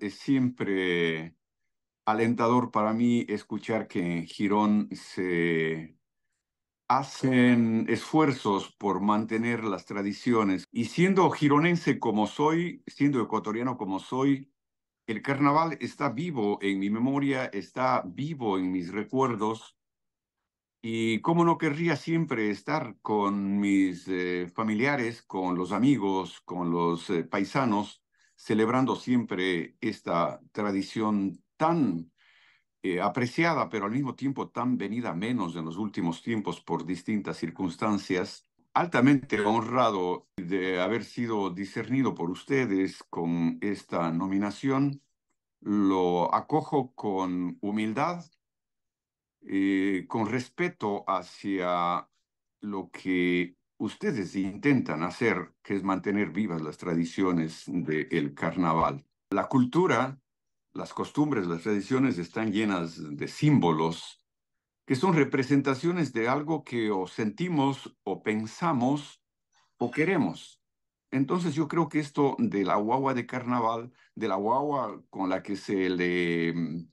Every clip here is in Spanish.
Es siempre alentador para mí escuchar que en Girón se hacen esfuerzos por mantener las tradiciones. Y siendo gironense como soy, siendo ecuatoriano como soy, el carnaval está vivo en mi memoria, está vivo en mis recuerdos. Y cómo no querría siempre estar con mis eh, familiares, con los amigos, con los eh, paisanos, celebrando siempre esta tradición tan eh, apreciada, pero al mismo tiempo tan venida menos en los últimos tiempos por distintas circunstancias. Altamente honrado de haber sido discernido por ustedes con esta nominación. Lo acojo con humildad, eh, con respeto hacia lo que ustedes intentan hacer, que es mantener vivas las tradiciones del carnaval. La cultura, las costumbres, las tradiciones están llenas de símbolos que son representaciones de algo que o sentimos o pensamos o queremos. Entonces yo creo que esto de la guagua de carnaval, de la guagua con la que se le mm,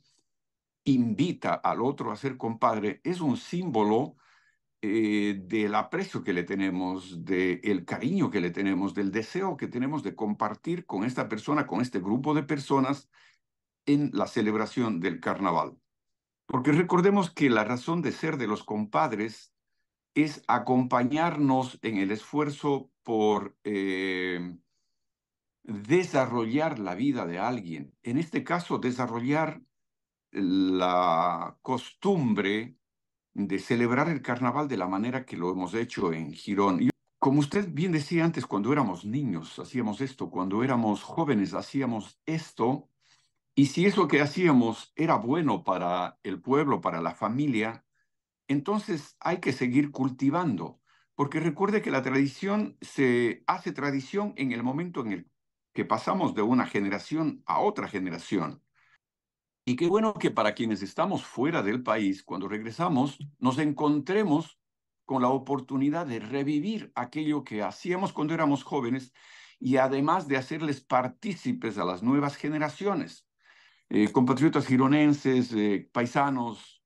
invita al otro a ser compadre, es un símbolo eh, del aprecio que le tenemos, del cariño que le tenemos, del deseo que tenemos de compartir con esta persona, con este grupo de personas en la celebración del carnaval. Porque recordemos que la razón de ser de los compadres es acompañarnos en el esfuerzo por eh, desarrollar la vida de alguien. En este caso, desarrollar la costumbre de celebrar el carnaval de la manera que lo hemos hecho en Girón. Como usted bien decía antes, cuando éramos niños hacíamos esto, cuando éramos jóvenes hacíamos esto, y si eso que hacíamos era bueno para el pueblo, para la familia, entonces hay que seguir cultivando, porque recuerde que la tradición se hace tradición en el momento en el que pasamos de una generación a otra generación. Y qué bueno que para quienes estamos fuera del país, cuando regresamos, nos encontremos con la oportunidad de revivir aquello que hacíamos cuando éramos jóvenes y además de hacerles partícipes a las nuevas generaciones. Eh, compatriotas gironenses, eh, paisanos,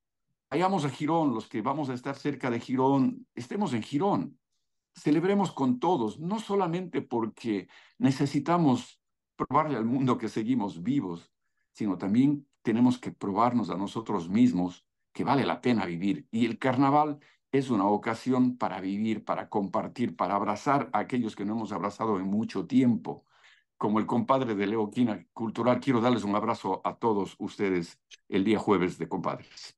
vayamos a Girón, los que vamos a estar cerca de Girón, estemos en Girón, celebremos con todos, no solamente porque necesitamos probarle al mundo que seguimos vivos, sino también tenemos que probarnos a nosotros mismos que vale la pena vivir. Y el carnaval es una ocasión para vivir, para compartir, para abrazar a aquellos que no hemos abrazado en mucho tiempo. Como el compadre de Leo Quina Cultural, quiero darles un abrazo a todos ustedes el día jueves de compadres.